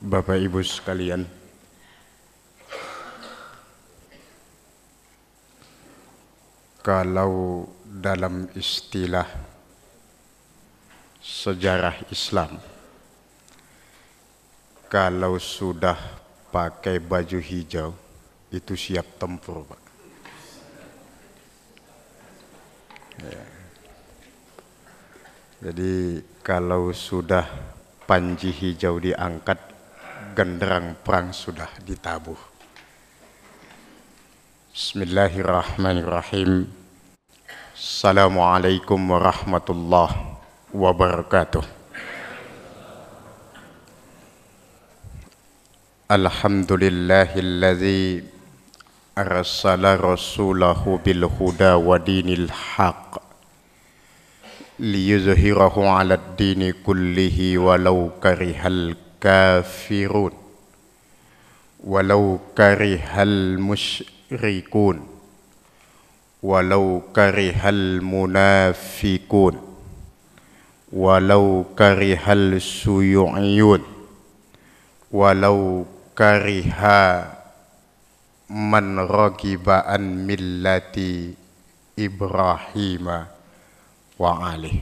Bapak Ibu sekalian. Kalau dalam istilah sejarah Islam kalau sudah pakai baju hijau itu siap tempur Pak. Ya. Jadi kalau sudah panji hijau diangkat, genderang perang sudah ditabuh. Bismillahirrahmanirrahim. Assalamualaikum warahmatullahi wabarakatuh. Alhamdulillahilladzi arsala rasulahu bil huda wa dinil haqq ليظهره على الدين كله ولو كره الكافرون ولو كره المشركون ولو كره المنافقون ولو كره السيوعيون ولو كره من رغب عن ملة إبراهيم وآله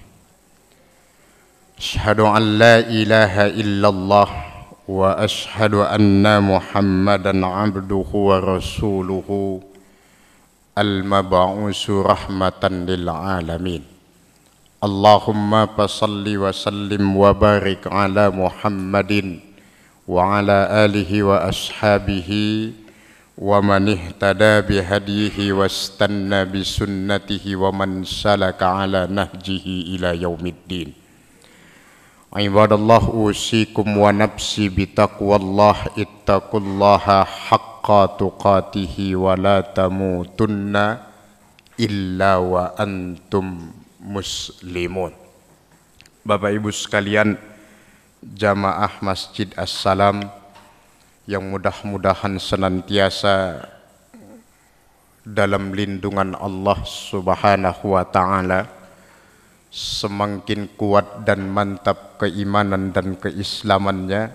أشهد أن لا إله إلا الله وأشهد أن محمدا عبده ورسوله المبعوث رحمة للعالمين اللهم فصل وسلم وبارك على محمد وعلى آله وأصحابه ومن اهتدى بهديه واستنى بسنته ومن سلك على نهجه إلى يوم الدين عباد الله أوصيكم ونفسي بتقوى الله اتقوا الله حق تقاته ولا تموتن إلا وأنتم مسلمون Bapak Ibu sekalian jamaah Masjid Assalam yang mudah-mudahan senantiasa dalam lindungan Allah Subhanahu wa taala semakin kuat dan mantap keimanan dan keislamannya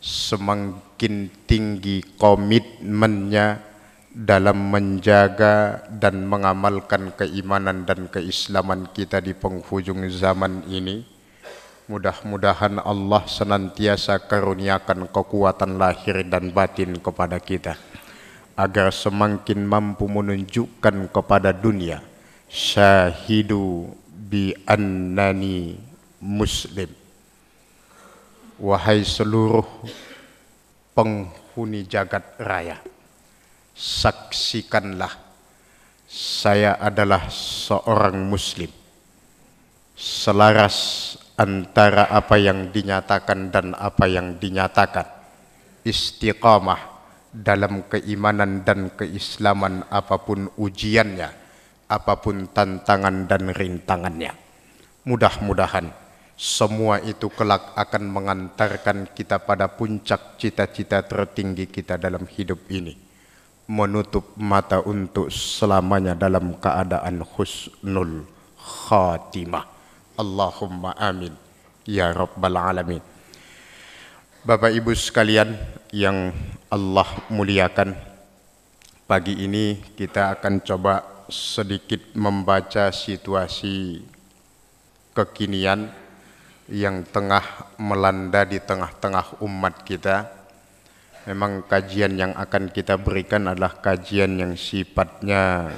semakin tinggi komitmennya dalam menjaga dan mengamalkan keimanan dan keislaman kita di penghujung zaman ini Mudah-mudahan Allah senantiasa karuniakan kekuatan lahir dan batin kepada kita agar semakin mampu menunjukkan kepada dunia syahidu bi annani muslim wahai seluruh penghuni jagat raya saksikanlah saya adalah seorang muslim selaras antara apa yang dinyatakan dan apa yang dinyatakan istiqamah dalam keimanan dan keislaman apapun ujiannya apapun tantangan dan rintangannya mudah-mudahan semua itu kelak akan mengantarkan kita pada puncak cita-cita tertinggi kita dalam hidup ini menutup mata untuk selamanya dalam keadaan husnul khatimah Allahumma amin ya rabbal alamin Bapak Ibu sekalian yang Allah muliakan pagi ini kita akan coba sedikit membaca situasi kekinian yang tengah melanda di tengah-tengah umat kita memang kajian yang akan kita berikan adalah kajian yang sifatnya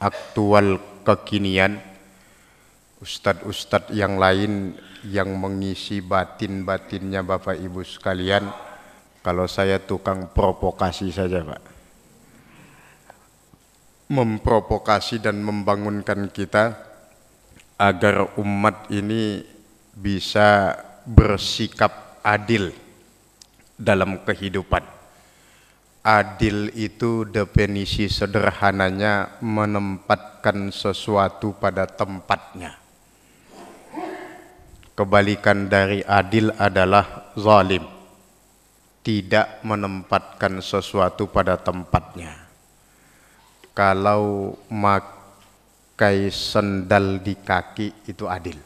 aktual kekinian Ustad Ustad yang lain yang mengisi batin-batinnya Bapak Ibu sekalian kalau saya tukang provokasi saja Pak memprovokasi dan membangunkan kita agar umat ini bisa bersikap adil dalam kehidupan adil itu definisi sederhananya menempatkan sesuatu pada tempatnya Kebalikan dari adil adalah zalim. Tidak menempatkan sesuatu pada tempatnya. Kalau makai sendal di kaki itu adil.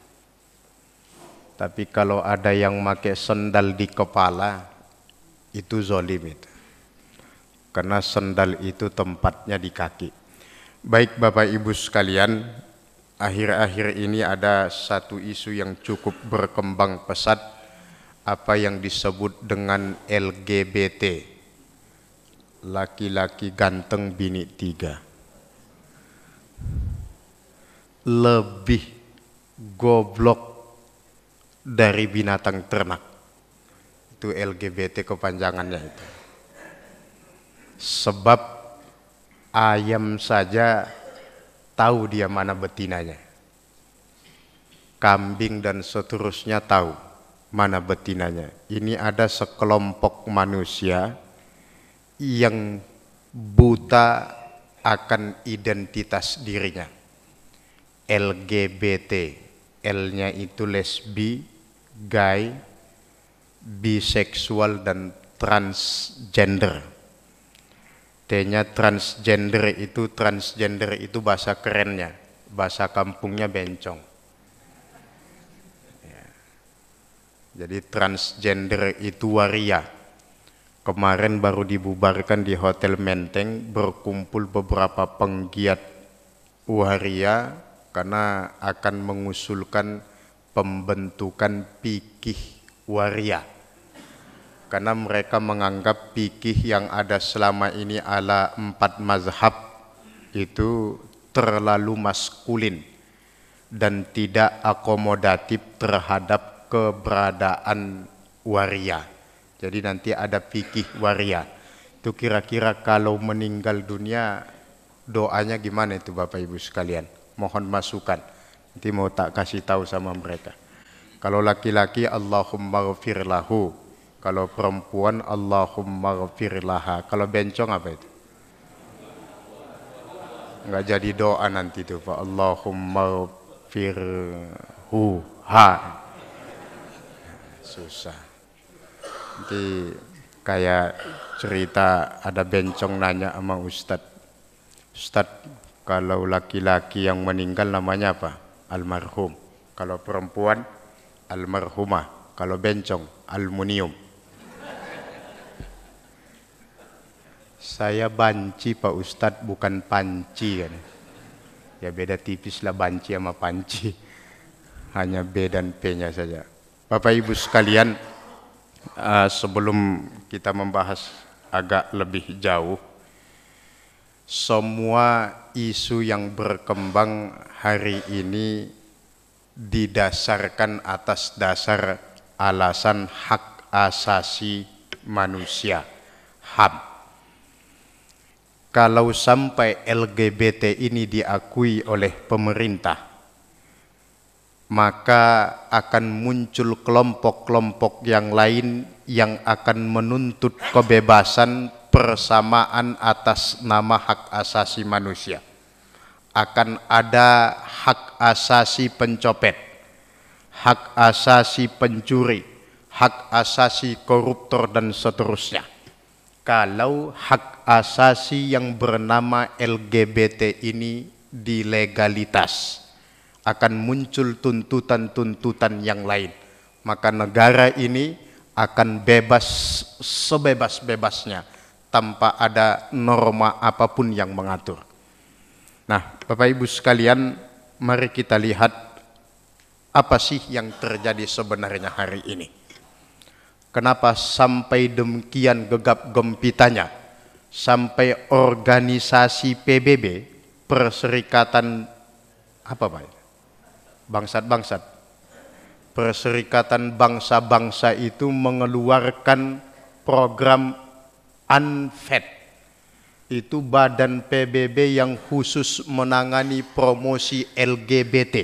Tapi kalau ada yang pakai sendal di kepala itu zalim itu. Karena sendal itu tempatnya di kaki. Baik Bapak Ibu sekalian, akhir-akhir ini ada satu isu yang cukup berkembang pesat apa yang disebut dengan LGBT laki-laki ganteng bini tiga lebih goblok dari binatang ternak itu LGBT kepanjangannya itu sebab ayam saja Tahu dia mana betinanya. Kambing dan seterusnya tahu mana betinanya. Ini ada sekelompok manusia yang buta akan identitas dirinya. LGBT, L-nya itu lesbi, gay, biseksual dan transgender T-nya transgender itu transgender itu bahasa kerennya, bahasa kampungnya bencong. Ya. Jadi transgender itu waria. Kemarin baru dibubarkan di Hotel Menteng berkumpul beberapa penggiat waria karena akan mengusulkan pembentukan pikih waria karena mereka menganggap fikih yang ada selama ini ala empat mazhab itu terlalu maskulin dan tidak akomodatif terhadap keberadaan waria. Jadi nanti ada fikih waria. Itu kira-kira kalau meninggal dunia doanya gimana itu Bapak Ibu sekalian? Mohon masukan. Nanti mau tak kasih tahu sama mereka. Kalau laki-laki Allahumma lahu kalau perempuan Allahumma ghafirlaha. Kalau bencong apa itu? Enggak jadi doa nanti itu Pak. Allahumma ghafirhuha. Susah. Nanti kayak cerita ada bencong nanya sama Ustadz. Ustadz kalau laki-laki yang meninggal namanya apa? Almarhum. Kalau perempuan almarhumah. Kalau bencong almunium Saya banci Pak Ustadz bukan panci kan. Ya beda tipis lah banci sama panci. Hanya B dan P-nya saja. Bapak Ibu sekalian, uh, sebelum kita membahas agak lebih jauh, semua isu yang berkembang hari ini didasarkan atas dasar alasan hak asasi manusia, HAM kalau sampai LGBT ini diakui oleh pemerintah maka akan muncul kelompok-kelompok yang lain yang akan menuntut kebebasan persamaan atas nama hak asasi manusia akan ada hak asasi pencopet hak asasi pencuri hak asasi koruptor dan seterusnya kalau hak asasi yang bernama LGBT ini dilegalitas akan muncul tuntutan-tuntutan yang lain maka negara ini akan bebas sebebas-bebasnya tanpa ada norma apapun yang mengatur. Nah, Bapak Ibu sekalian, mari kita lihat apa sih yang terjadi sebenarnya hari ini. Kenapa sampai demikian gegap gempitanya? Sampai organisasi PBB, Perserikatan apa Pak? Bangsat-bangsat. Perserikatan bangsa-bangsa itu mengeluarkan program UNFED. Itu badan PBB yang khusus menangani promosi LGBT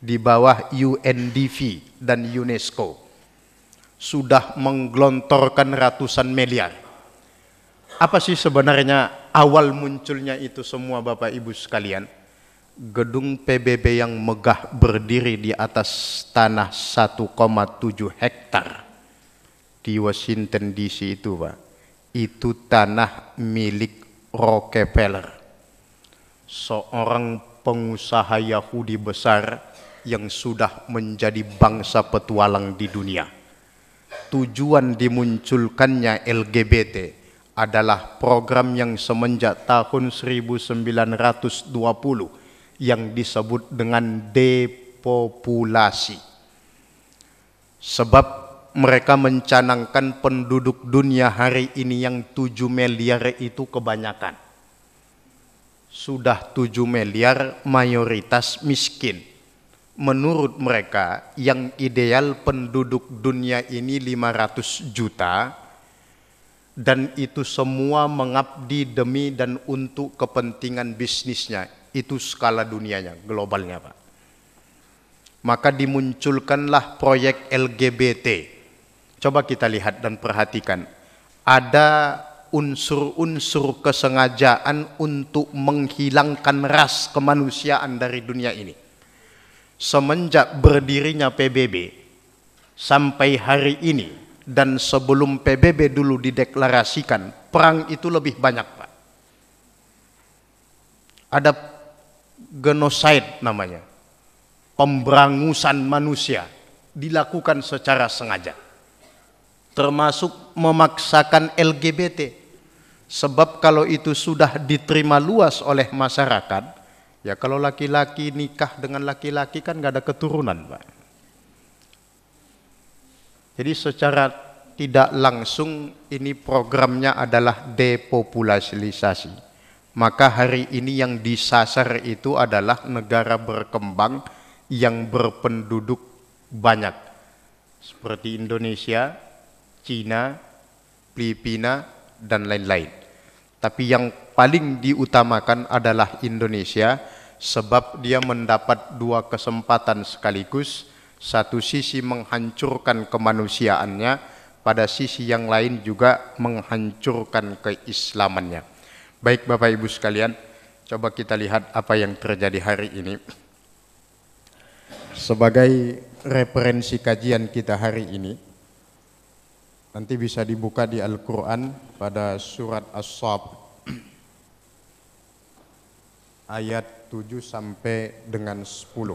di bawah UNDP dan UNESCO sudah menggelontorkan ratusan miliar. Apa sih sebenarnya awal munculnya itu semua Bapak Ibu sekalian? Gedung PBB yang megah berdiri di atas tanah 1,7 hektar di Washington DC itu Pak. Itu tanah milik Rockefeller. Seorang pengusaha Yahudi besar yang sudah menjadi bangsa petualang di dunia tujuan dimunculkannya LGBT adalah program yang semenjak tahun 1920 yang disebut dengan depopulasi. Sebab mereka mencanangkan penduduk dunia hari ini yang 7 miliar itu kebanyakan. Sudah 7 miliar mayoritas miskin menurut mereka yang ideal penduduk dunia ini 500 juta dan itu semua mengabdi demi dan untuk kepentingan bisnisnya itu skala dunianya globalnya Pak maka dimunculkanlah proyek LGBT coba kita lihat dan perhatikan ada unsur-unsur kesengajaan untuk menghilangkan ras kemanusiaan dari dunia ini semenjak berdirinya PBB sampai hari ini dan sebelum PBB dulu dideklarasikan perang itu lebih banyak Pak ada genosida namanya pemberangusan manusia dilakukan secara sengaja termasuk memaksakan LGBT sebab kalau itu sudah diterima luas oleh masyarakat Ya kalau laki-laki nikah dengan laki-laki kan nggak ada keturunan, Pak. Jadi secara tidak langsung ini programnya adalah depopulasilisasi. Maka hari ini yang disasar itu adalah negara berkembang yang berpenduduk banyak. Seperti Indonesia, Cina, Filipina, dan lain-lain. Tapi yang paling diutamakan adalah Indonesia sebab dia mendapat dua kesempatan sekaligus satu sisi menghancurkan kemanusiaannya pada sisi yang lain juga menghancurkan keislamannya baik Bapak Ibu sekalian coba kita lihat apa yang terjadi hari ini sebagai referensi kajian kita hari ini nanti bisa dibuka di Al-Quran pada surat As-Sab ayat 7 sampai dengan 10.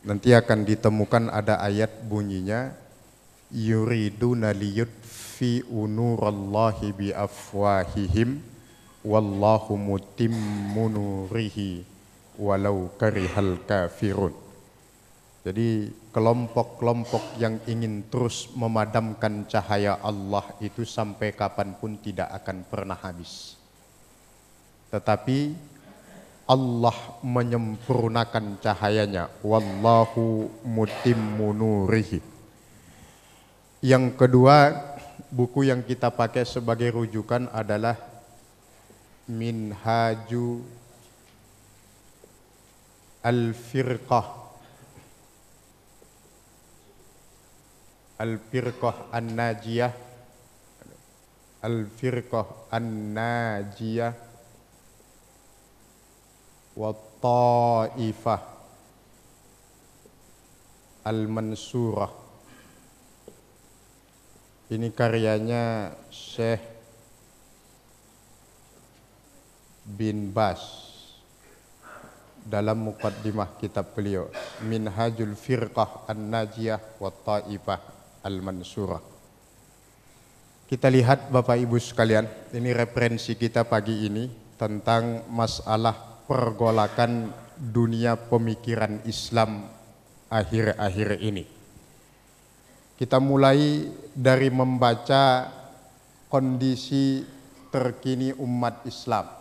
Nanti akan ditemukan ada ayat bunyinya yuriduna liyutfi unurallahi bi afwahihim wallahu mutimmu nurihi walau karihal kafirun. Jadi kelompok-kelompok yang ingin terus memadamkan cahaya Allah itu sampai kapanpun tidak akan pernah habis. Tetapi Allah menyempurnakan cahayanya. Wallahu mutimmu nurihi. Yang kedua, buku yang kita pakai sebagai rujukan adalah Minhaju Al-Firqah Al-Firqah An-Najiyah Al-Firqah An-Najiyah wa Ta'ifah Al-Mansurah ini karyanya Syekh bin Bas dalam mukaddimah kitab beliau Minhajul Firqah An-Najiyah wa Ta'ifah al-Mansurah. Kita lihat Bapak Ibu sekalian, ini referensi kita pagi ini tentang masalah pergolakan dunia pemikiran Islam akhir-akhir ini. Kita mulai dari membaca kondisi terkini umat Islam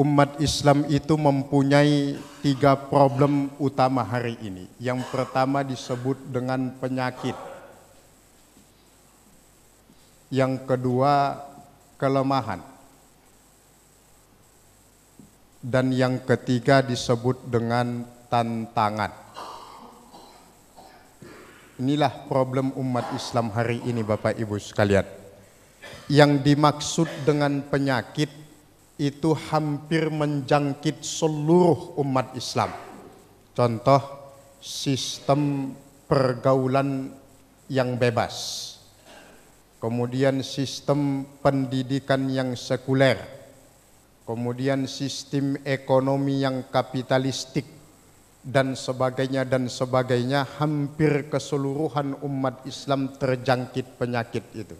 umat Islam itu mempunyai tiga problem utama hari ini. Yang pertama disebut dengan penyakit. Yang kedua kelemahan. Dan yang ketiga disebut dengan tantangan. Inilah problem umat Islam hari ini Bapak Ibu sekalian. Yang dimaksud dengan penyakit itu hampir menjangkit seluruh umat Islam. Contoh sistem pergaulan yang bebas. Kemudian sistem pendidikan yang sekuler. Kemudian sistem ekonomi yang kapitalistik dan sebagainya dan sebagainya hampir keseluruhan umat Islam terjangkit penyakit itu.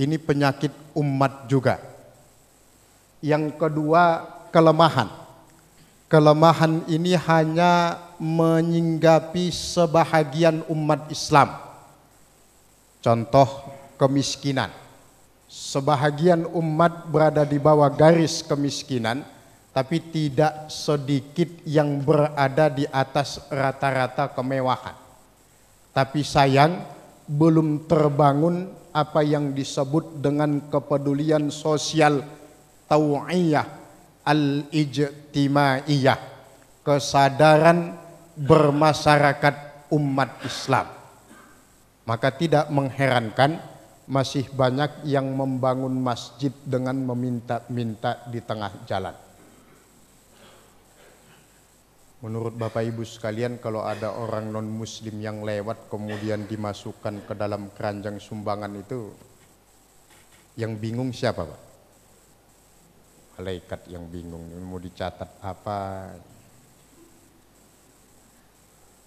Ini penyakit umat juga yang kedua, kelemahan. Kelemahan ini hanya menyinggapi sebahagian umat Islam. Contoh kemiskinan. Sebahagian umat berada di bawah garis kemiskinan, tapi tidak sedikit yang berada di atas rata-rata kemewahan. Tapi sayang, belum terbangun apa yang disebut dengan kepedulian sosial tau'iyah al-ijtimaiyah kesadaran bermasyarakat umat Islam maka tidak mengherankan masih banyak yang membangun masjid dengan meminta-minta di tengah jalan Menurut Bapak Ibu sekalian kalau ada orang non muslim yang lewat kemudian dimasukkan ke dalam keranjang sumbangan itu yang bingung siapa Pak? malaikat yang bingung ini mau dicatat apa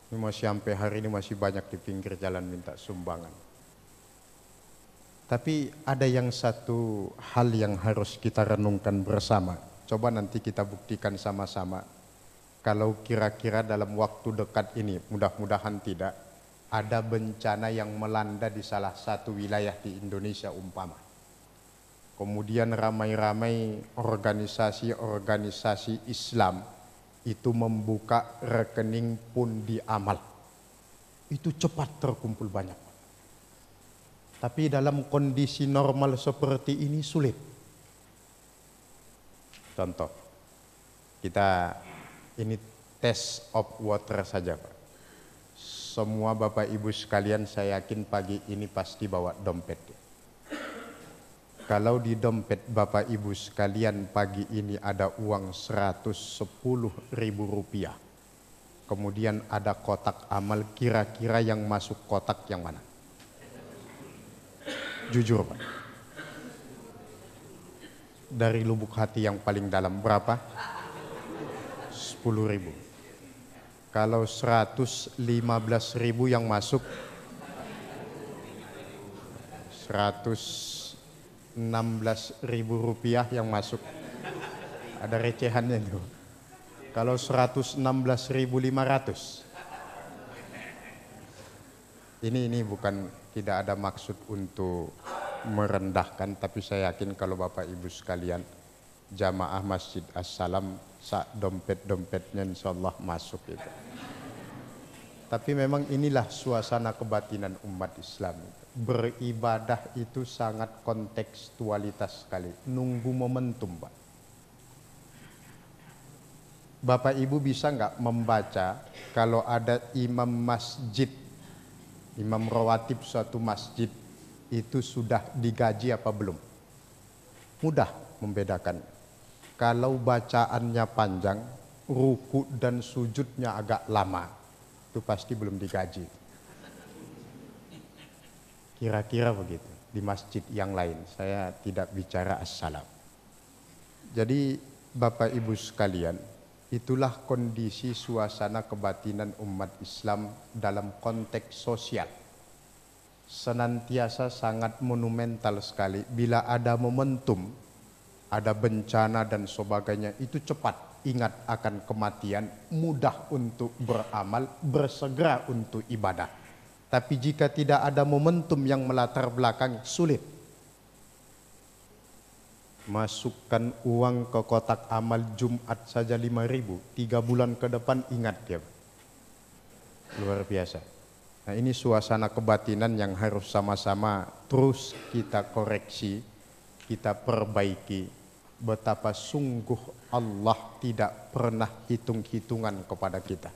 ini masih sampai hari ini masih banyak di pinggir jalan minta sumbangan tapi ada yang satu hal yang harus kita renungkan bersama coba nanti kita buktikan sama-sama kalau kira-kira dalam waktu dekat ini mudah-mudahan tidak ada bencana yang melanda di salah satu wilayah di Indonesia umpama kemudian ramai-ramai organisasi-organisasi Islam itu membuka rekening pun di amal. Itu cepat terkumpul banyak. Tapi dalam kondisi normal seperti ini sulit. Contoh, kita ini tes of water saja Pak. Semua Bapak Ibu sekalian saya yakin pagi ini pasti bawa dompet kalau di dompet Bapak Ibu sekalian pagi ini ada uang 110 ribu rupiah. Kemudian ada kotak amal kira-kira yang masuk kotak yang mana? Jujur Pak. Dari lubuk hati yang paling dalam berapa? 10 ribu. Kalau 115 ribu yang masuk 100 ribu rupiah yang masuk ada recehannya itu kalau 116.500 ini ini bukan tidak ada maksud untuk merendahkan tapi saya yakin kalau Bapak Ibu sekalian jamaah Masjid Assalam sak dompet-dompetnya insyaallah masuk itu tapi memang inilah suasana kebatinan umat Islam itu beribadah itu sangat kontekstualitas sekali. Nunggu momentum, Pak. Bapak Ibu bisa nggak membaca kalau ada imam masjid, imam rawatib suatu masjid itu sudah digaji apa belum? Mudah membedakan. Kalau bacaannya panjang, ruku dan sujudnya agak lama, itu pasti belum digaji Kira-kira begitu di masjid yang lain. Saya tidak bicara assalam. Jadi Bapak Ibu sekalian, itulah kondisi suasana kebatinan umat Islam dalam konteks sosial. Senantiasa sangat monumental sekali bila ada momentum, ada bencana dan sebagainya itu cepat ingat akan kematian, mudah untuk beramal, bersegera untuk ibadah tapi jika tidak ada momentum yang melatar belakang, sulit. Masukkan uang ke kotak amal Jumat saja 5 ribu. Tiga bulan ke depan ingat dia. Luar biasa. Nah ini suasana kebatinan yang harus sama-sama terus kita koreksi, kita perbaiki. Betapa sungguh Allah tidak pernah hitung-hitungan kepada kita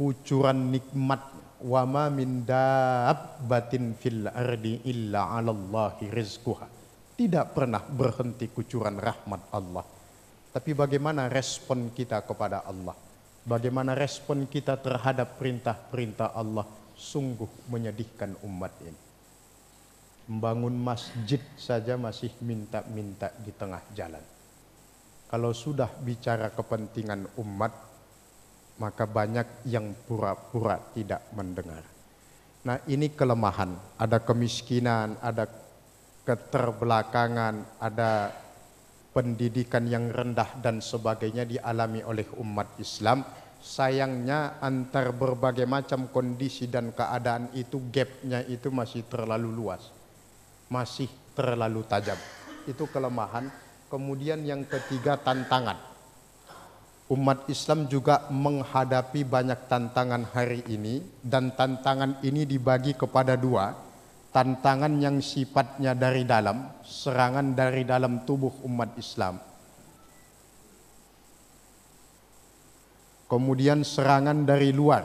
kucuran nikmat wa ma min dabbatin fil ardi illa Allahi rizquha. Tidak pernah berhenti kucuran rahmat Allah. Tapi bagaimana respon kita kepada Allah? Bagaimana respon kita terhadap perintah-perintah Allah? Sungguh menyedihkan umat ini. Membangun masjid saja masih minta-minta di tengah jalan. Kalau sudah bicara kepentingan umat, maka banyak yang pura-pura tidak mendengar. Nah ini kelemahan, ada kemiskinan, ada keterbelakangan, ada pendidikan yang rendah dan sebagainya dialami oleh umat Islam. Sayangnya antar berbagai macam kondisi dan keadaan itu gapnya itu masih terlalu luas, masih terlalu tajam. Itu kelemahan. Kemudian yang ketiga tantangan umat Islam juga menghadapi banyak tantangan hari ini dan tantangan ini dibagi kepada dua tantangan yang sifatnya dari dalam serangan dari dalam tubuh umat Islam kemudian serangan dari luar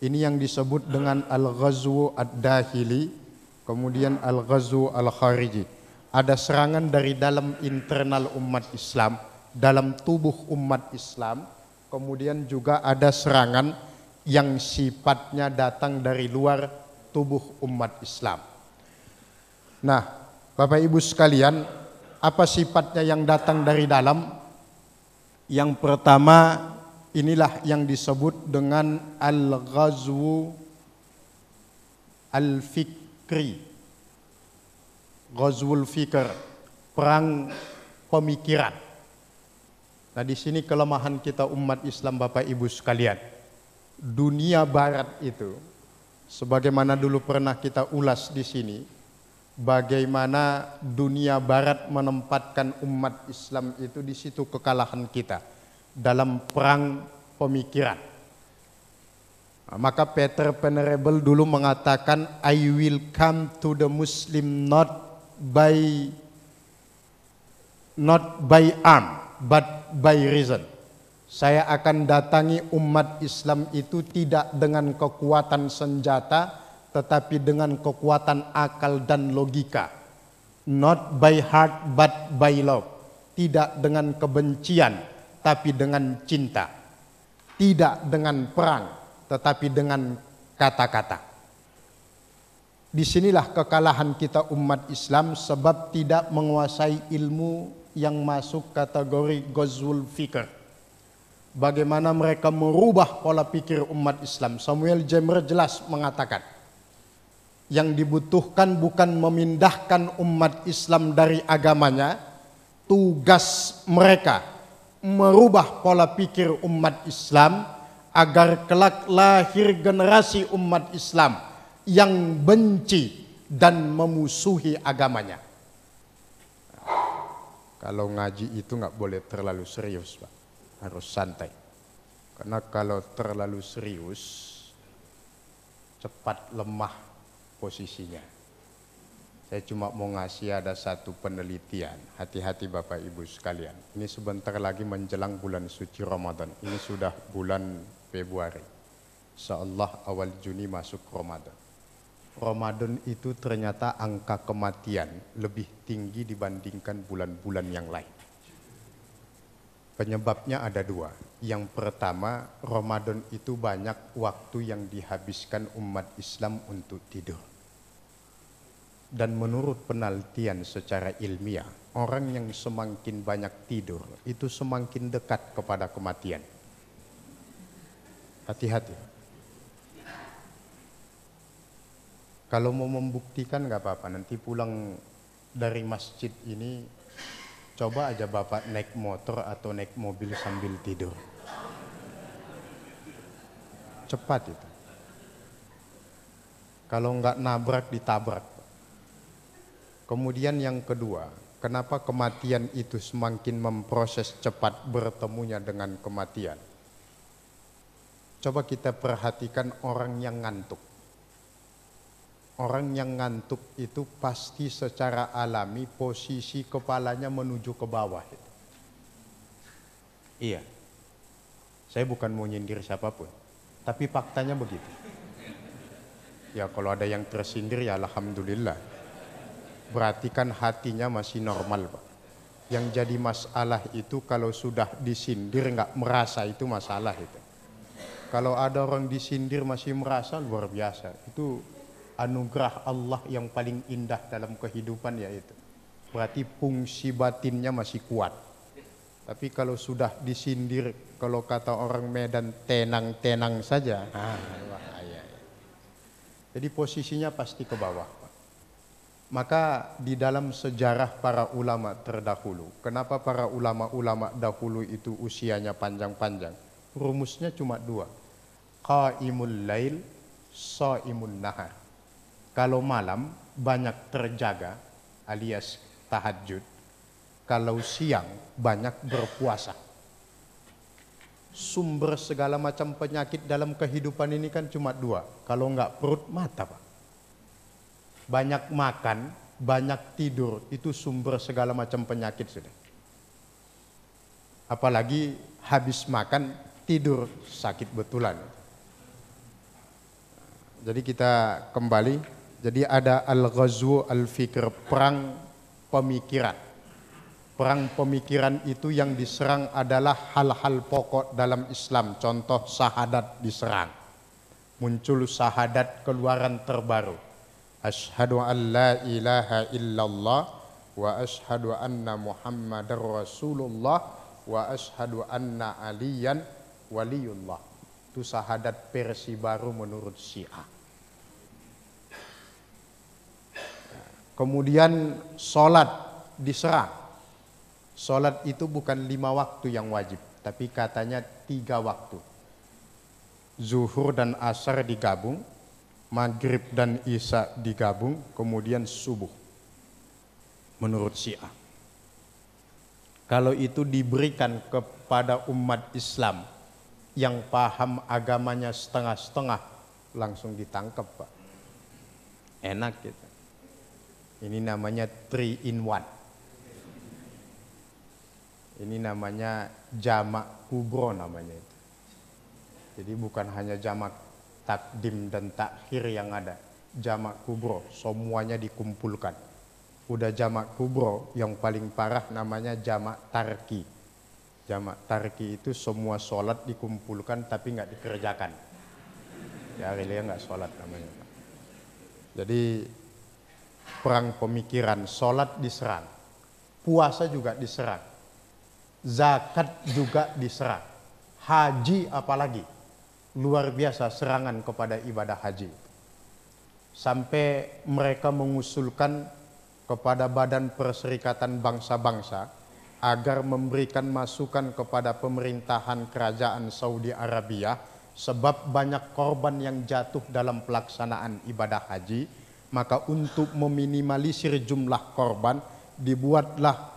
ini yang disebut dengan al-ghazwu ad-dahili kemudian al-ghazu al-khariji. Ada serangan dari dalam internal umat Islam, dalam tubuh umat Islam, kemudian juga ada serangan yang sifatnya datang dari luar tubuh umat Islam. Nah, Bapak Ibu sekalian, apa sifatnya yang datang dari dalam? Yang pertama, inilah yang disebut dengan al ghazu al-fikri Fikri, Ghazwul Fikr, perang pemikiran. Nah di sini kelemahan kita umat Islam Bapak Ibu sekalian. Dunia Barat itu, sebagaimana dulu pernah kita ulas di sini, bagaimana dunia Barat menempatkan umat Islam itu di situ kekalahan kita dalam perang pemikiran. Maka Peter Penerebel dulu mengatakan I will come to the Muslim not by not by arm but by reason. Saya akan datangi umat Islam itu tidak dengan kekuatan senjata tetapi dengan kekuatan akal dan logika. Not by heart but by love. Tidak dengan kebencian tapi dengan cinta. Tidak dengan perang tetapi dengan kata-kata. Disinilah kekalahan kita umat Islam sebab tidak menguasai ilmu yang masuk kategori ghazul fikr. Bagaimana mereka merubah pola pikir umat Islam. Samuel Jemer jelas mengatakan, yang dibutuhkan bukan memindahkan umat Islam dari agamanya, tugas mereka merubah pola pikir umat Islam agar kelak lahir generasi umat Islam yang benci dan memusuhi agamanya. Kalau ngaji itu nggak boleh terlalu serius, Pak. Harus santai. Karena kalau terlalu serius, cepat lemah posisinya. Saya cuma mau ngasih ada satu penelitian. Hati-hati Bapak Ibu sekalian. Ini sebentar lagi menjelang bulan suci Ramadan. Ini sudah bulan Februari. Seolah awal Juni masuk Ramadan. Ramadan itu ternyata angka kematian lebih tinggi dibandingkan bulan-bulan yang lain. Penyebabnya ada dua. Yang pertama, Ramadan itu banyak waktu yang dihabiskan umat Islam untuk tidur. Dan menurut penelitian secara ilmiah, orang yang semakin banyak tidur itu semakin dekat kepada kematian Hati-hati. Kalau mau membuktikan nggak apa-apa, nanti pulang dari masjid ini coba aja bapak naik motor atau naik mobil sambil tidur. Cepat itu. Kalau nggak nabrak ditabrak. Kemudian yang kedua, kenapa kematian itu semakin memproses cepat bertemunya dengan kematian? Coba kita perhatikan orang yang ngantuk. Orang yang ngantuk itu pasti secara alami posisi kepalanya menuju ke bawah. Iya. Saya bukan mau nyindir siapapun. Tapi faktanya begitu. Ya kalau ada yang tersindir ya Alhamdulillah. Berarti kan hatinya masih normal Pak. Yang jadi masalah itu kalau sudah disindir nggak merasa itu masalah itu. Kalau ada orang disindir masih merasa luar biasa. Itu anugerah Allah yang paling indah dalam kehidupan yaitu. Berarti fungsi batinnya masih kuat. Tapi kalau sudah disindir, kalau kata orang Medan tenang-tenang saja, ah, Jadi posisinya pasti ke bawah. Maka di dalam sejarah para ulama terdahulu, kenapa para ulama-ulama dahulu itu usianya panjang-panjang? Rumusnya cuma dua qaimul lail saimun nahar. Kalau malam banyak terjaga alias tahajud. Kalau siang banyak berpuasa. Sumber segala macam penyakit dalam kehidupan ini kan cuma dua. Kalau enggak perut mata Pak. Banyak makan, banyak tidur itu sumber segala macam penyakit sudah. Apalagi habis makan tidur sakit betulan. Jadi kita kembali, jadi ada al-ghazwu al-fikr, perang pemikiran. Perang pemikiran itu yang diserang adalah hal-hal pokok dalam Islam. Contoh sahadat diserang. Muncul sahadat keluaran terbaru. Ashadu an la ilaha illallah wa ashadu anna muhammadar rasulullah wa ashadu anna aliyan waliyullah. Itu sahadat versi baru menurut Syiah. Kemudian sholat diserang. Sholat itu bukan lima waktu yang wajib, tapi katanya tiga waktu. Zuhur dan asar digabung, maghrib dan isya digabung, kemudian subuh. Menurut Syiah. Kalau itu diberikan kepada umat Islam yang paham agamanya setengah-setengah, langsung ditangkap, Pak. Enak gitu. Ini namanya three in one. Ini namanya jamak kubro namanya itu. Jadi bukan hanya jamak takdim dan takhir yang ada. Jamak kubro semuanya dikumpulkan. Udah jamak kubro yang paling parah namanya jamak tarki. Jamak tarki itu semua sholat dikumpulkan tapi nggak dikerjakan. Ya, akhirnya nggak sholat namanya. Jadi perang pemikiran, sholat diserang, puasa juga diserang, zakat juga diserang, haji apalagi. Luar biasa serangan kepada ibadah haji. Sampai mereka mengusulkan kepada Badan Perserikatan Bangsa-Bangsa agar memberikan masukan kepada pemerintahan kerajaan Saudi Arabia sebab banyak korban yang jatuh dalam pelaksanaan ibadah haji maka untuk meminimalisir jumlah korban dibuatlah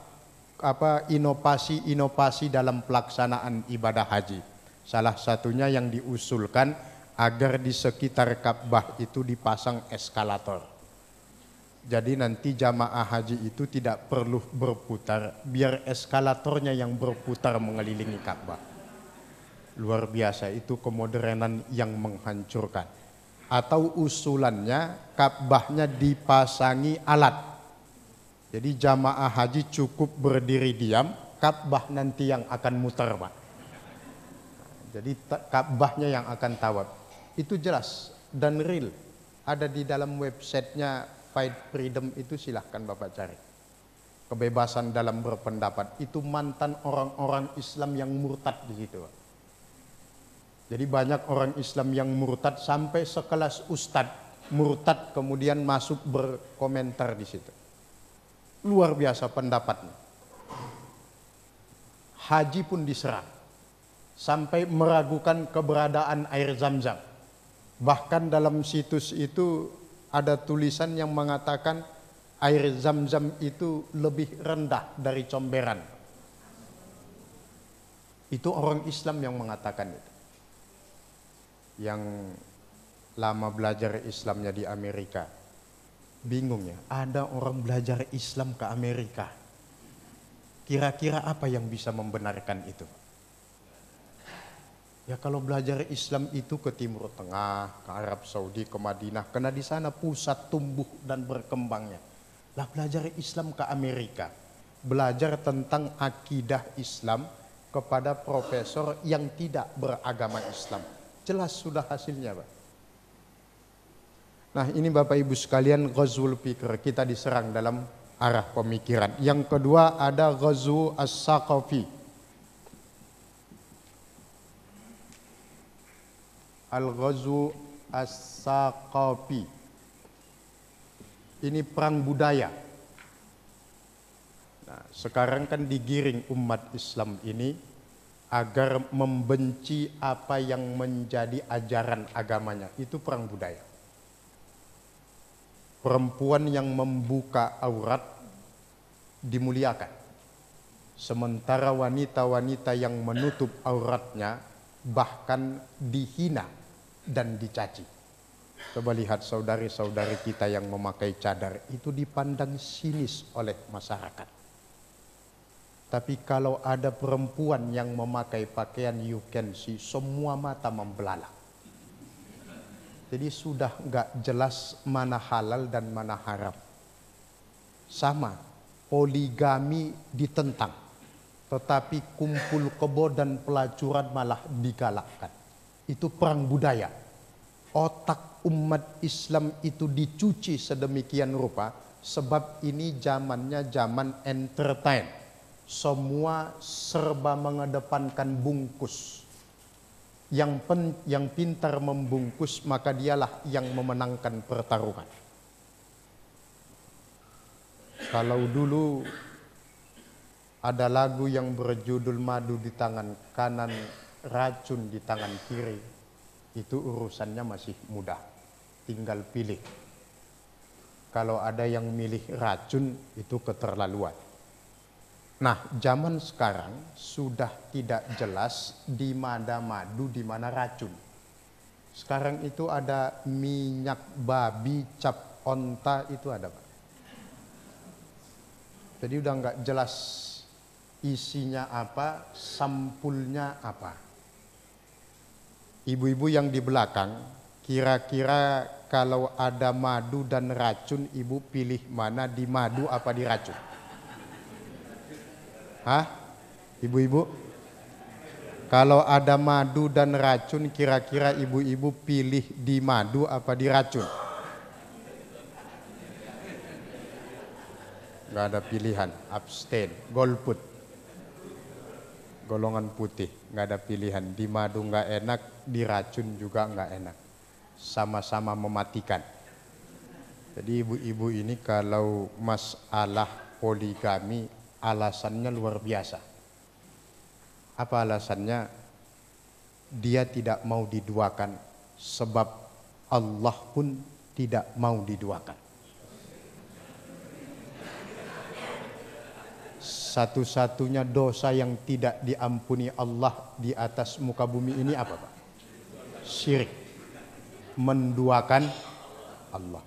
apa inovasi-inovasi dalam pelaksanaan ibadah haji. Salah satunya yang diusulkan agar di sekitar Ka'bah itu dipasang eskalator. Jadi nanti jamaah haji itu tidak perlu berputar, biar eskalatornya yang berputar mengelilingi Ka'bah. Luar biasa itu kemodernan yang menghancurkan atau usulannya Ka'bahnya dipasangi alat. Jadi jamaah haji cukup berdiri diam, Ka'bah nanti yang akan muter, Pak. Jadi Ka'bahnya yang akan tawaf. Itu jelas dan real. Ada di dalam websitenya Fight Freedom itu silahkan Bapak cari. Kebebasan dalam berpendapat itu mantan orang-orang Islam yang murtad di situ. Pak. Jadi banyak orang Islam yang murtad sampai sekelas ustadz murtad kemudian masuk berkomentar di situ. Luar biasa pendapatnya. Haji pun diserang sampai meragukan keberadaan air zam-zam. Bahkan dalam situs itu ada tulisan yang mengatakan air zam-zam itu lebih rendah dari comberan. Itu orang Islam yang mengatakan itu yang lama belajar Islamnya di Amerika. Bingungnya, ada orang belajar Islam ke Amerika. Kira-kira apa yang bisa membenarkan itu? Ya kalau belajar Islam itu ke Timur Tengah, ke Arab Saudi, ke Madinah, karena di sana pusat tumbuh dan berkembangnya. Lah belajar Islam ke Amerika, belajar tentang akidah Islam kepada profesor yang tidak beragama Islam Jelas sudah hasilnya, Pak. Nah, ini Bapak Ibu sekalian ghazul pikir, kita diserang dalam arah pemikiran. Yang kedua ada Ghazul as sakofi al ghazul as sakofi Ini perang budaya. Nah, sekarang kan digiring umat Islam ini agar membenci apa yang menjadi ajaran agamanya. Itu perang budaya. Perempuan yang membuka aurat dimuliakan. Sementara wanita-wanita yang menutup auratnya bahkan dihina dan dicaci. Coba lihat saudari-saudari kita yang memakai cadar itu dipandang sinis oleh masyarakat tapi kalau ada perempuan yang memakai pakaian you can see, semua mata membelalak. Jadi sudah nggak jelas mana halal dan mana haram. Sama, poligami ditentang. Tetapi kumpul kebo dan pelacuran malah digalakkan. Itu perang budaya. Otak umat Islam itu dicuci sedemikian rupa. Sebab ini zamannya zaman entertain semua serba mengedepankan bungkus. Yang, pen, yang pintar membungkus maka dialah yang memenangkan pertarungan. Kalau dulu ada lagu yang berjudul madu di tangan kanan, racun di tangan kiri, itu urusannya masih mudah. Tinggal pilih. Kalau ada yang milih racun itu keterlaluan Nah, zaman sekarang sudah tidak jelas di mana madu, di mana racun. Sekarang itu ada minyak babi, cap onta itu ada, Pak. Jadi udah nggak jelas isinya apa, sampulnya apa. Ibu-ibu yang di belakang, kira-kira kalau ada madu dan racun, ibu pilih mana di madu apa di racun? Hah? Ibu-ibu? Kalau ada madu dan racun, kira-kira ibu-ibu pilih di madu apa di racun? Gak ada pilihan, abstain, golput. Golongan putih, gak ada pilihan. Di madu gak enak, di racun juga gak enak. Sama-sama mematikan. Jadi ibu-ibu ini kalau masalah poligami alasannya luar biasa. Apa alasannya? Dia tidak mau diduakan sebab Allah pun tidak mau diduakan. Satu-satunya dosa yang tidak diampuni Allah di atas muka bumi ini apa Pak? Syirik. Menduakan Allah.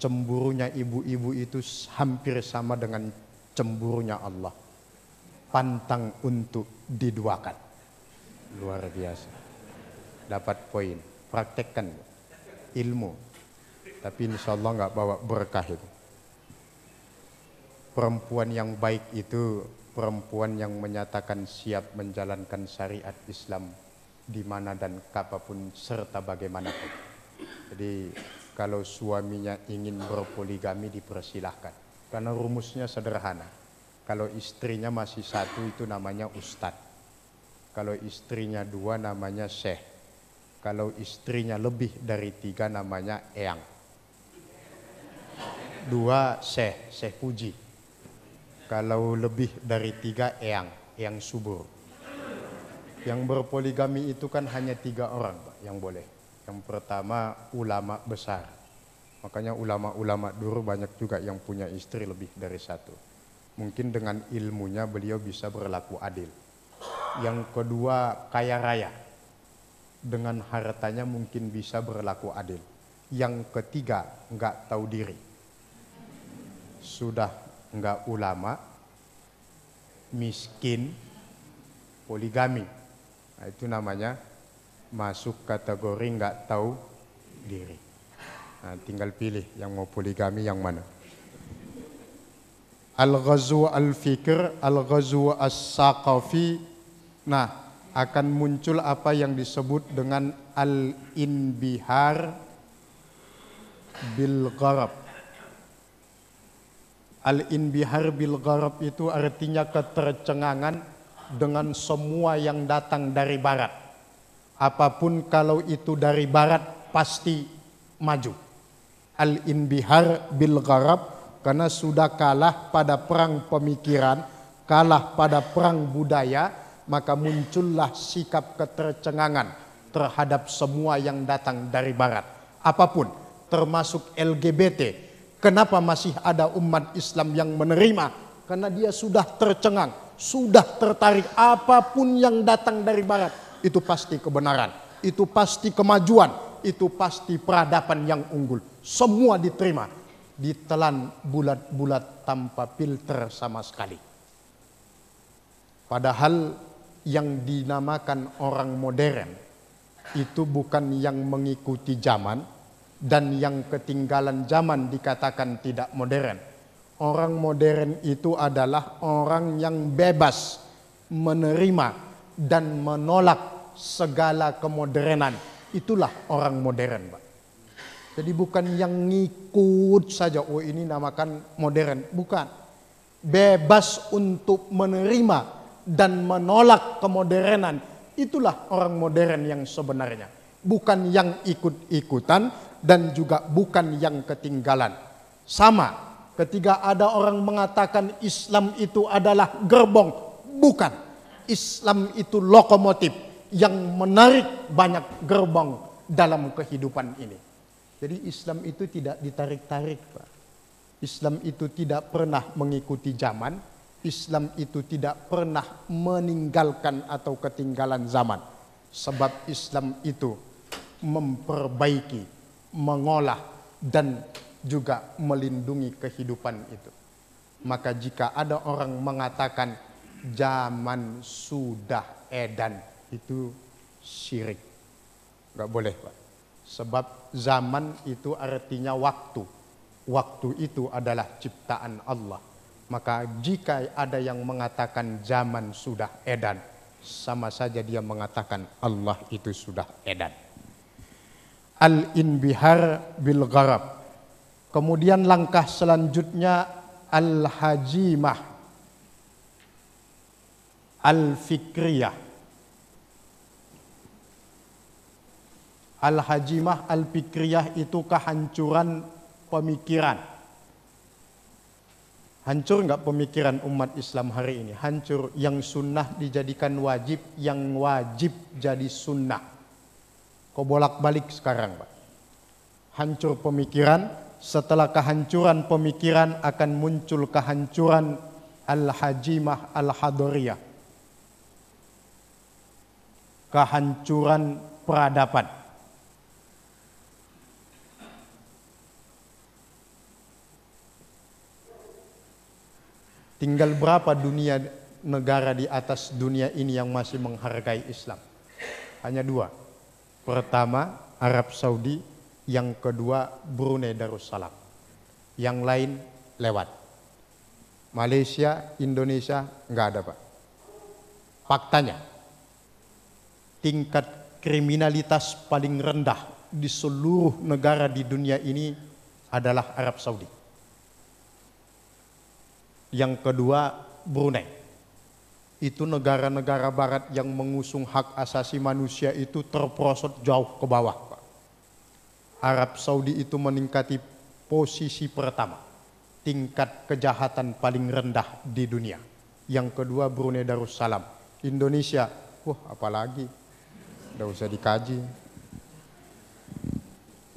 Cemburunya ibu-ibu itu hampir sama dengan cemburunya Allah pantang untuk diduakan. Luar biasa. Dapat poin. Praktekkan ilmu. Tapi insya Allah nggak bawa berkah itu. Perempuan yang baik itu perempuan yang menyatakan siap menjalankan syariat Islam di mana dan kapanpun serta bagaimanapun. Jadi kalau suaminya ingin berpoligami dipersilahkan karena rumusnya sederhana. Kalau istrinya masih satu itu namanya ustadz. Kalau istrinya dua namanya Seh Kalau istrinya lebih dari tiga namanya eyang. Dua Seh Seh puji. Kalau lebih dari tiga eyang, eyang subur. Yang berpoligami itu kan hanya tiga orang Pak, yang boleh. Yang pertama ulama besar Makanya ulama-ulama dulu banyak juga yang punya istri lebih dari satu. Mungkin dengan ilmunya beliau bisa berlaku adil. Yang kedua kaya raya. Dengan hartanya mungkin bisa berlaku adil. Yang ketiga nggak tahu diri. Sudah nggak ulama, miskin, poligami. Nah, itu namanya masuk kategori nggak tahu diri. Nah, tinggal pilih yang mau poligami yang mana. Al-Ghazu Al-Fikr, Al-Ghazu As-Saqafi. Nah, akan muncul apa yang disebut dengan Al-Inbihar bil Gharab. Al-Inbihar bil Gharab itu artinya ketercengangan dengan semua yang datang dari barat. Apapun kalau itu dari barat pasti maju al-inbihar bil gharab karena sudah kalah pada perang pemikiran, kalah pada perang budaya, maka muncullah sikap ketercengangan terhadap semua yang datang dari barat. Apapun, termasuk LGBT. Kenapa masih ada umat Islam yang menerima? Karena dia sudah tercengang, sudah tertarik apapun yang datang dari barat. Itu pasti kebenaran, itu pasti kemajuan, itu pasti peradaban yang unggul. Semua diterima, ditelan bulat-bulat tanpa filter sama sekali. Padahal yang dinamakan orang modern itu bukan yang mengikuti zaman dan yang ketinggalan zaman dikatakan tidak modern. Orang modern itu adalah orang yang bebas menerima dan menolak segala kemodernan Itulah orang modern, Pak. Jadi bukan yang ngikut saja, oh ini namakan modern, bukan. Bebas untuk menerima dan menolak kemodernan. Itulah orang modern yang sebenarnya. Bukan yang ikut-ikutan dan juga bukan yang ketinggalan. Sama ketika ada orang mengatakan Islam itu adalah gerbong, bukan. Islam itu lokomotif yang menarik banyak gerbang dalam kehidupan ini. Jadi Islam itu tidak ditarik-tarik, Pak. Islam itu tidak pernah mengikuti zaman, Islam itu tidak pernah meninggalkan atau ketinggalan zaman. Sebab Islam itu memperbaiki, mengolah dan juga melindungi kehidupan itu. Maka jika ada orang mengatakan zaman sudah edan, itu syirik. Enggak boleh, Pak. Sebab zaman itu artinya waktu. Waktu itu adalah ciptaan Allah. Maka jika ada yang mengatakan zaman sudah edan, sama saja dia mengatakan Allah itu sudah edan. Al-inbihar bil gharab. Kemudian langkah selanjutnya al-hajimah. Al-fikriyah Al-Hajimah Al-Fikriyah itu kehancuran pemikiran. Hancur nggak pemikiran umat Islam hari ini? Hancur. Yang sunnah dijadikan wajib, yang wajib jadi sunnah. Kau bolak-balik sekarang, Pak. Hancur pemikiran, setelah kehancuran pemikiran akan muncul kehancuran Al-Hajimah Al-Hadoriyah. Kehancuran peradaban. Tinggal berapa dunia negara di atas dunia ini yang masih menghargai Islam? Hanya dua. Pertama Arab Saudi, yang kedua Brunei Darussalam. Yang lain lewat. Malaysia, Indonesia, nggak ada Pak. Faktanya, tingkat kriminalitas paling rendah di seluruh negara di dunia ini adalah Arab Saudi yang kedua Brunei. Itu negara-negara barat yang mengusung hak asasi manusia itu terprosot jauh ke bawah. Pak. Arab Saudi itu meningkati posisi pertama, tingkat kejahatan paling rendah di dunia. Yang kedua Brunei Darussalam. Indonesia, wah apalagi, tidak usah dikaji.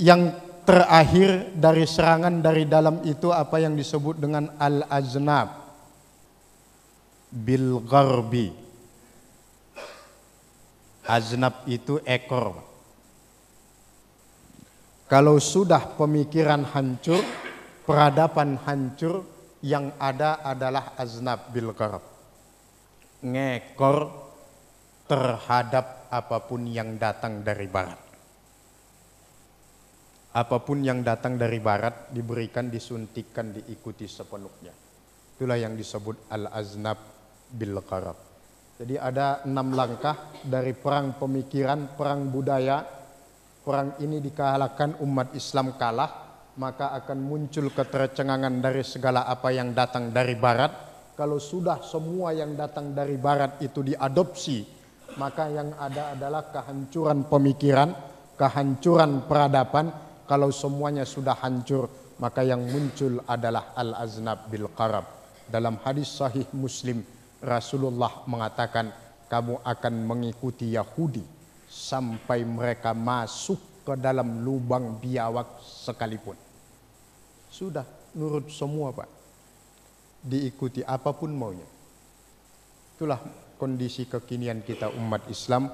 Yang terakhir dari serangan dari dalam itu apa yang disebut dengan al-aznab bil gharbi aznab itu ekor kalau sudah pemikiran hancur peradaban hancur yang ada adalah aznab bil gharb ngekor terhadap apapun yang datang dari barat apapun yang datang dari barat diberikan, disuntikan, diikuti sepenuhnya. Itulah yang disebut al-aznab bil qarab. Jadi ada enam langkah dari perang pemikiran, perang budaya, perang ini dikalahkan umat Islam kalah, maka akan muncul ketercengangan dari segala apa yang datang dari barat. Kalau sudah semua yang datang dari barat itu diadopsi, maka yang ada adalah kehancuran pemikiran, kehancuran peradaban, kalau semuanya sudah hancur, maka yang muncul adalah al-aznab bil qarab. Dalam hadis sahih Muslim, Rasulullah mengatakan, kamu akan mengikuti Yahudi sampai mereka masuk ke dalam lubang biawak sekalipun. Sudah nurut semua Pak. Diikuti apapun maunya. Itulah kondisi kekinian kita umat Islam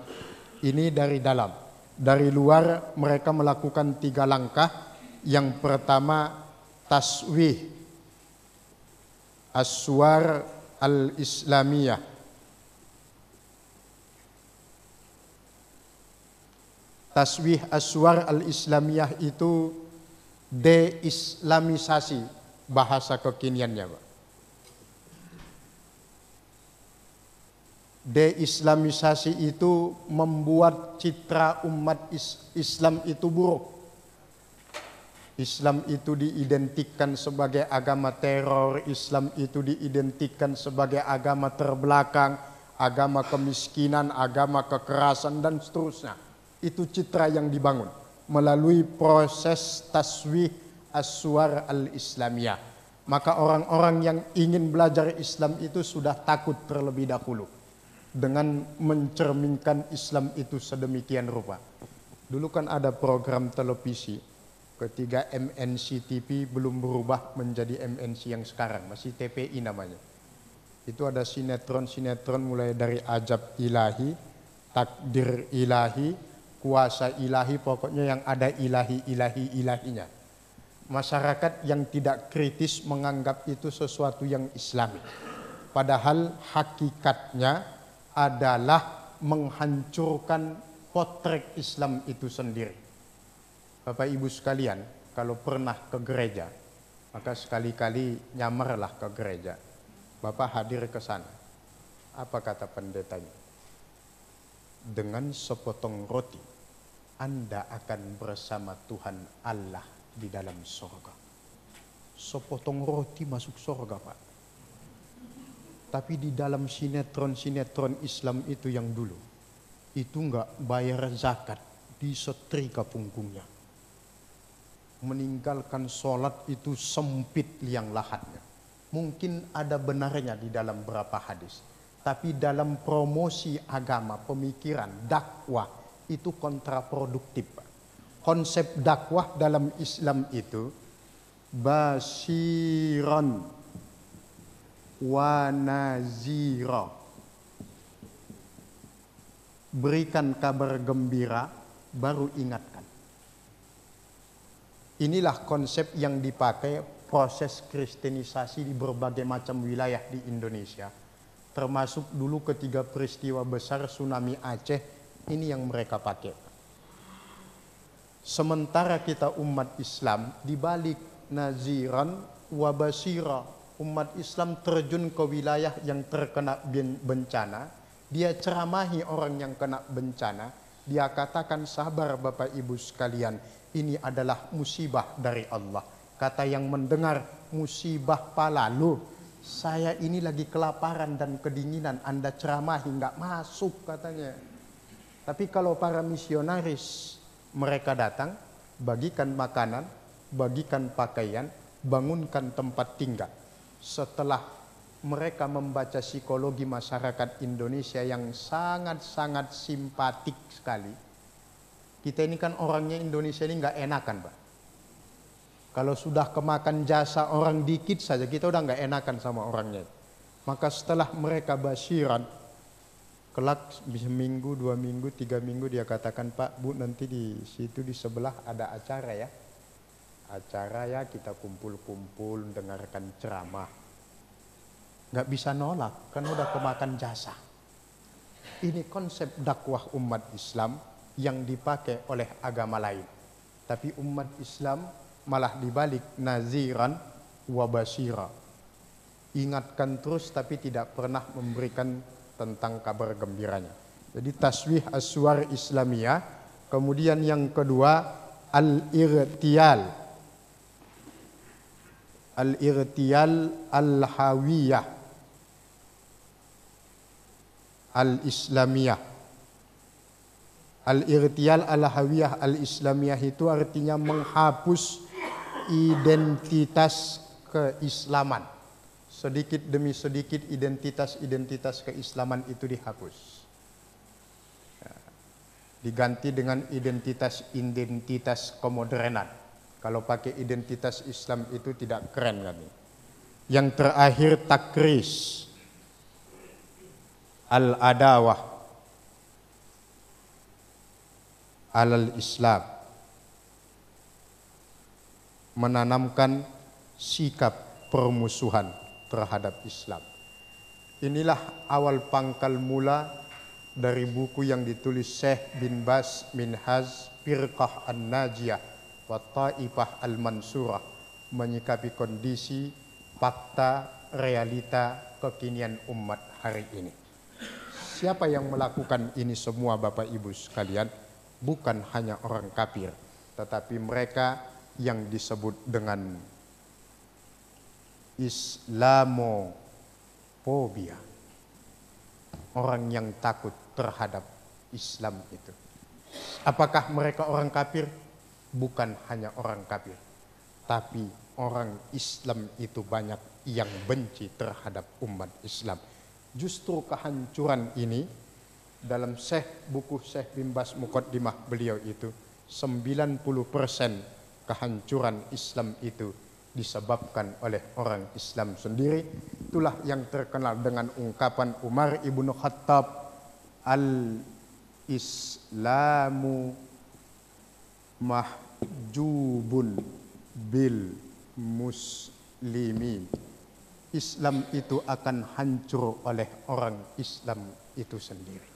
ini dari dalam dari luar mereka melakukan tiga langkah. Yang pertama taswih aswar al-islamiyah. Taswih aswar al-islamiyah itu deislamisasi bahasa kekiniannya, Pak. deislamisasi itu membuat citra umat Islam itu buruk. Islam itu diidentikan sebagai agama teror, Islam itu diidentikan sebagai agama terbelakang, agama kemiskinan, agama kekerasan dan seterusnya. Itu citra yang dibangun melalui proses taswih aswar al-islamiyah. Maka orang-orang yang ingin belajar Islam itu sudah takut terlebih dahulu dengan mencerminkan Islam itu sedemikian rupa. Dulu kan ada program televisi ketika MNC TV belum berubah menjadi MNC yang sekarang, masih TPI namanya. Itu ada sinetron-sinetron mulai dari ajab ilahi, takdir ilahi, kuasa ilahi, pokoknya yang ada ilahi-ilahi-ilahinya. Masyarakat yang tidak kritis menganggap itu sesuatu yang islami. Padahal hakikatnya adalah menghancurkan potret Islam itu sendiri. Bapak Ibu sekalian, kalau pernah ke gereja, maka sekali-kali nyamarlah ke gereja. Bapak hadir ke sana. Apa kata pendetanya? Dengan sepotong roti, Anda akan bersama Tuhan Allah di dalam sorga. Sepotong roti masuk sorga, Pak. Tapi di dalam sinetron-sinetron Islam itu yang dulu, itu enggak bayar zakat di setrika punggungnya. Meninggalkan sholat itu sempit liang lahatnya. Mungkin ada benarnya di dalam beberapa hadis. Tapi dalam promosi agama, pemikiran, dakwah itu kontraproduktif. Konsep dakwah dalam Islam itu basiran wa Berikan kabar gembira, baru ingatkan. Inilah konsep yang dipakai proses kristenisasi di berbagai macam wilayah di Indonesia. Termasuk dulu ketiga peristiwa besar tsunami Aceh, ini yang mereka pakai. Sementara kita umat Islam dibalik naziran wabasira umat Islam terjun ke wilayah yang terkena bencana, dia ceramahi orang yang kena bencana, dia katakan sabar Bapak Ibu sekalian, ini adalah musibah dari Allah. Kata yang mendengar musibah pala lu, saya ini lagi kelaparan dan kedinginan, Anda ceramahi nggak masuk katanya. Tapi kalau para misionaris mereka datang, bagikan makanan, bagikan pakaian, bangunkan tempat tinggal setelah mereka membaca psikologi masyarakat Indonesia yang sangat-sangat simpatik sekali. Kita ini kan orangnya Indonesia ini nggak enakan, Pak. Kalau sudah kemakan jasa orang dikit saja, kita udah nggak enakan sama orangnya. Maka setelah mereka basiran, kelak seminggu, dua minggu, tiga minggu dia katakan, Pak, Bu, nanti di situ di sebelah ada acara ya acara ya kita kumpul-kumpul dengarkan ceramah nggak bisa nolak kan udah kemakan jasa ini konsep dakwah umat Islam yang dipakai oleh agama lain tapi umat Islam malah dibalik naziran wabasira ingatkan terus tapi tidak pernah memberikan tentang kabar gembiranya jadi taswih aswar islamiyah kemudian yang kedua al irtial al-irtiyal al-hawiyah al-islamiyah al-irtiyal al-hawiyah al-islamiyah itu artinya menghapus identitas keislaman sedikit demi sedikit identitas-identitas keislaman itu dihapus ya. diganti dengan identitas-identitas kemodernan kalau pakai identitas Islam itu tidak keren kami. Yang terakhir takris. Al-adawah. Alal Islam. Menanamkan sikap permusuhan terhadap Islam. Inilah awal pangkal mula dari buku yang ditulis Syekh bin Bas bin Haz Firqah An-Najiyah wa ta'ifah al-mansurah menyikapi kondisi fakta realita kekinian umat hari ini. Siapa yang melakukan ini semua Bapak Ibu sekalian? Bukan hanya orang kafir, tetapi mereka yang disebut dengan islamophobia, Orang yang takut terhadap Islam itu. Apakah mereka orang kafir? bukan hanya orang kafir, tapi orang Islam itu banyak yang benci terhadap umat Islam. Justru kehancuran ini dalam Syekh buku Syekh Bimbas Mukaddimah beliau itu 90% kehancuran Islam itu disebabkan oleh orang Islam sendiri. Itulah yang terkenal dengan ungkapan Umar ibnu Khattab al Islamu mah jubun bil muslimin. Islam itu akan hancur oleh orang Islam itu sendiri.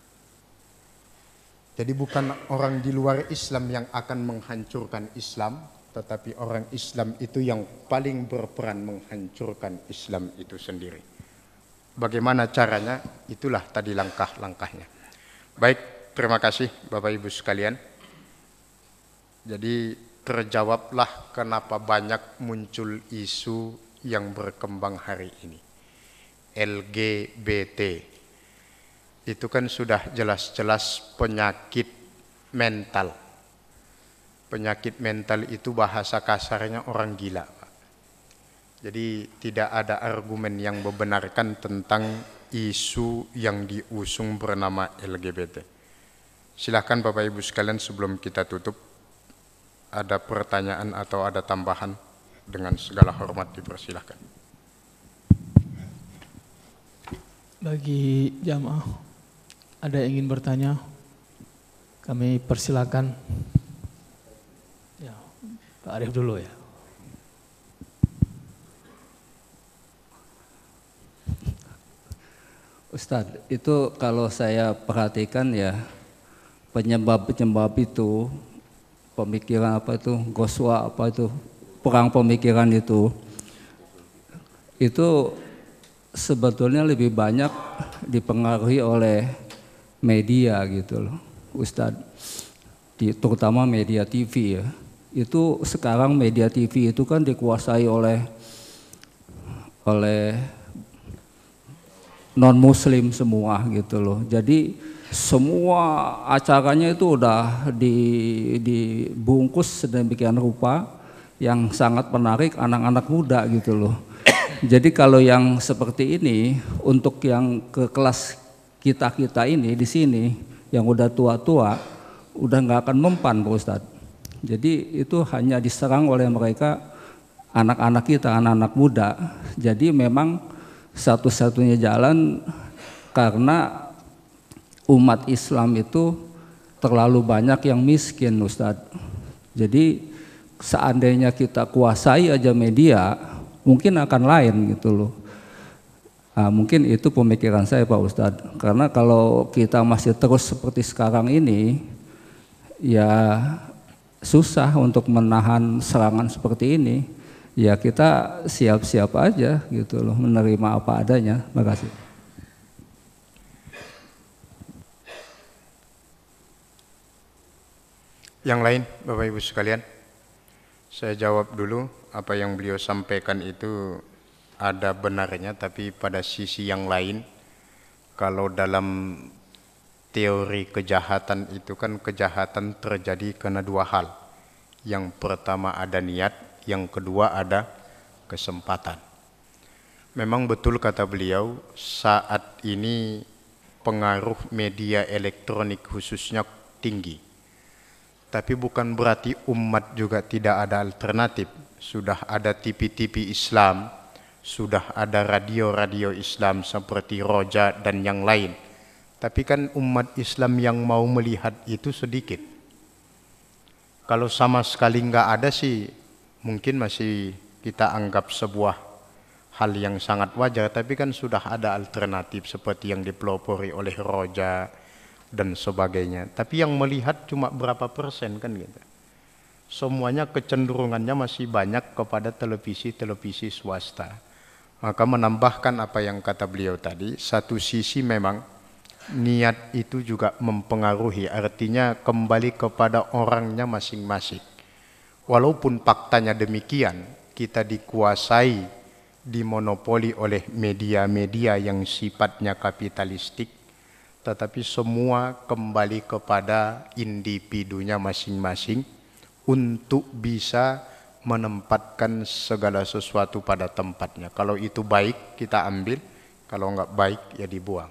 Jadi bukan orang di luar Islam yang akan menghancurkan Islam, tetapi orang Islam itu yang paling berperan menghancurkan Islam itu sendiri. Bagaimana caranya? Itulah tadi langkah-langkahnya. Baik, terima kasih Bapak Ibu sekalian. Jadi terjawablah kenapa banyak muncul isu yang berkembang hari ini. LGBT itu kan sudah jelas-jelas penyakit mental. Penyakit mental itu bahasa kasarnya orang gila. Jadi tidak ada argumen yang membenarkan tentang isu yang diusung bernama LGBT. Silahkan Bapak Ibu sekalian sebelum kita tutup ada pertanyaan atau ada tambahan dengan segala hormat dipersilahkan. Bagi jamaah ada yang ingin bertanya, kami persilakan. Ya, Pak Arif dulu ya. Ustadz, itu kalau saya perhatikan ya penyebab-penyebab itu pemikiran apa itu Goswa apa itu perang pemikiran itu itu sebetulnya lebih banyak dipengaruhi oleh media gitu loh Ustadz terutama media TV ya itu sekarang media TV itu kan dikuasai oleh oleh non muslim semua gitu loh jadi semua acaranya itu udah di, dibungkus sedemikian rupa yang sangat menarik anak-anak muda gitu loh. Jadi kalau yang seperti ini untuk yang ke kelas kita kita ini di sini yang udah tua-tua udah nggak akan mempan Pak Ustadz. Jadi itu hanya diserang oleh mereka anak-anak kita, anak-anak muda. Jadi memang satu-satunya jalan karena umat Islam itu terlalu banyak yang miskin Ustadz. Jadi seandainya kita kuasai aja media, mungkin akan lain gitu loh. Nah, mungkin itu pemikiran saya Pak Ustadz. Karena kalau kita masih terus seperti sekarang ini, ya susah untuk menahan serangan seperti ini. Ya kita siap-siap aja gitu loh, menerima apa adanya. Terima kasih. Yang lain, Bapak Ibu sekalian, saya jawab dulu apa yang beliau sampaikan itu ada benarnya, tapi pada sisi yang lain, kalau dalam teori kejahatan itu kan kejahatan terjadi karena dua hal. Yang pertama ada niat, yang kedua ada kesempatan. Memang betul kata beliau, saat ini pengaruh media elektronik khususnya tinggi tapi bukan berarti umat juga tidak ada alternatif. Sudah ada TV-TV Islam, sudah ada radio-radio Islam seperti Roja dan yang lain. Tapi kan umat Islam yang mau melihat itu sedikit. Kalau sama sekali nggak ada sih, mungkin masih kita anggap sebuah hal yang sangat wajar. Tapi kan sudah ada alternatif seperti yang dipelopori oleh Roja, dan sebagainya. Tapi yang melihat cuma berapa persen kan gitu. Semuanya kecenderungannya masih banyak kepada televisi-televisi swasta. Maka menambahkan apa yang kata beliau tadi, satu sisi memang niat itu juga mempengaruhi, artinya kembali kepada orangnya masing-masing. Walaupun faktanya demikian, kita dikuasai, dimonopoli oleh media-media yang sifatnya kapitalistik, tetapi semua kembali kepada individunya masing-masing untuk bisa menempatkan segala sesuatu pada tempatnya. Kalau itu baik kita ambil, kalau nggak baik ya dibuang.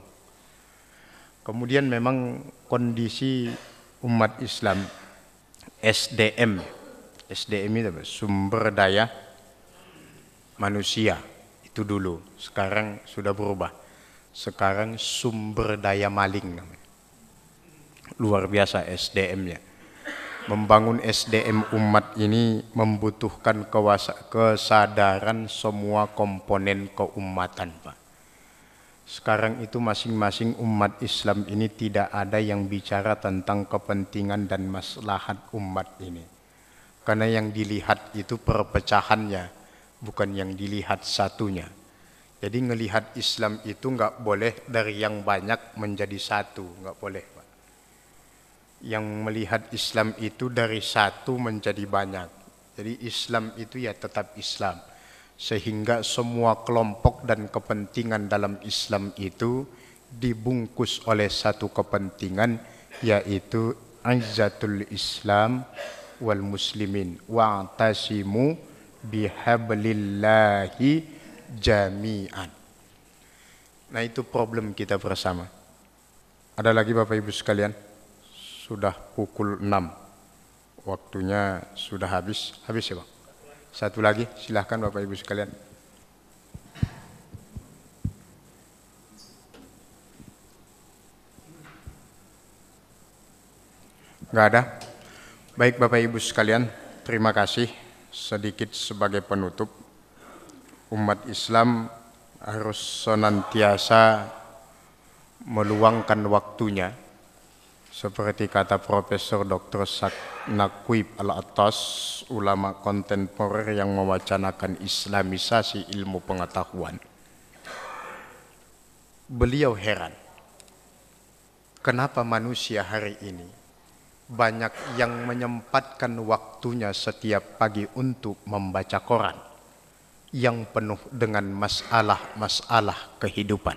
Kemudian memang kondisi umat Islam SDM, SDM itu sumber daya manusia itu dulu. Sekarang sudah berubah sekarang sumber daya maling namanya. Luar biasa SDM-nya. Membangun SDM umat ini membutuhkan kesadaran semua komponen keumatan, Pak. Sekarang itu masing-masing umat Islam ini tidak ada yang bicara tentang kepentingan dan maslahat umat ini. Karena yang dilihat itu perpecahannya, bukan yang dilihat satunya. Jadi melihat Islam itu nggak boleh dari yang banyak menjadi satu, nggak boleh Pak. Yang melihat Islam itu dari satu menjadi banyak. Jadi Islam itu ya tetap Islam. Sehingga semua kelompok dan kepentingan dalam Islam itu dibungkus oleh satu kepentingan yaitu izzatul Islam wal muslimin wa'tasimu bihablillahi jami'an. Nah itu problem kita bersama. Ada lagi Bapak Ibu sekalian? Sudah pukul 6. Waktunya sudah habis. Habis ya Pak? Satu lagi, silahkan Bapak Ibu sekalian. Enggak ada? Baik Bapak Ibu sekalian, terima kasih sedikit sebagai penutup umat Islam harus senantiasa meluangkan waktunya seperti kata Profesor Dr. Sak al atas ulama kontemporer yang mewacanakan islamisasi ilmu pengetahuan. Beliau heran, kenapa manusia hari ini banyak yang menyempatkan waktunya setiap pagi untuk membaca koran yang penuh dengan masalah-masalah kehidupan,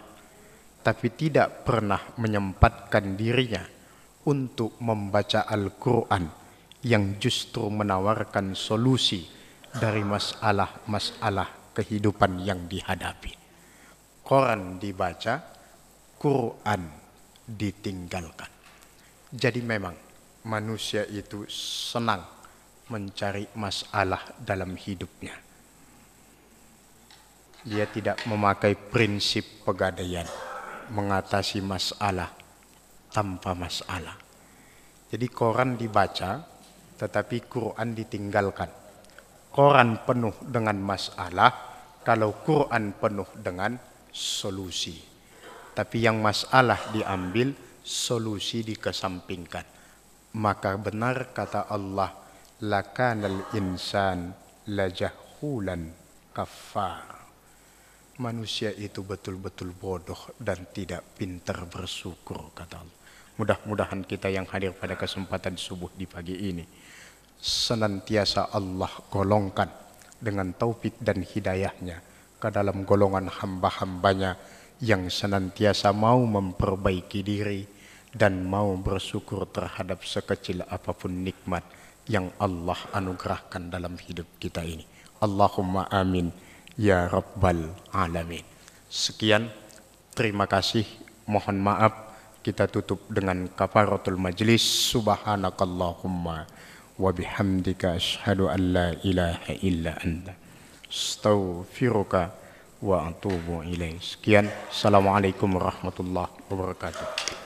tapi tidak pernah menyempatkan dirinya untuk membaca Al-Quran yang justru menawarkan solusi dari masalah-masalah kehidupan yang dihadapi. Koran dibaca, Quran ditinggalkan. Jadi memang manusia itu senang mencari masalah dalam hidupnya dia tidak memakai prinsip pegadaian mengatasi masalah tanpa masalah. Jadi koran dibaca tetapi Quran ditinggalkan. Koran penuh dengan masalah kalau Quran penuh dengan solusi. Tapi yang masalah diambil, solusi dikesampingkan. Maka benar kata Allah, lakanal insan lajahulan kafar manusia itu betul-betul bodoh dan tidak pintar bersyukur kata Allah. Mudah-mudahan kita yang hadir pada kesempatan subuh di pagi ini senantiasa Allah golongkan dengan taufik dan hidayahnya ke dalam golongan hamba-hambanya yang senantiasa mau memperbaiki diri dan mau bersyukur terhadap sekecil apapun nikmat yang Allah anugerahkan dalam hidup kita ini. Allahumma amin ya Rabbal Alamin. Sekian, terima kasih, mohon maaf kita tutup dengan kafaratul majlis subhanakallahumma wa bihamdika ashadu an la ilaha illa anta astaghfiruka wa atubu ilaih. Sekian, assalamualaikum warahmatullahi wabarakatuh.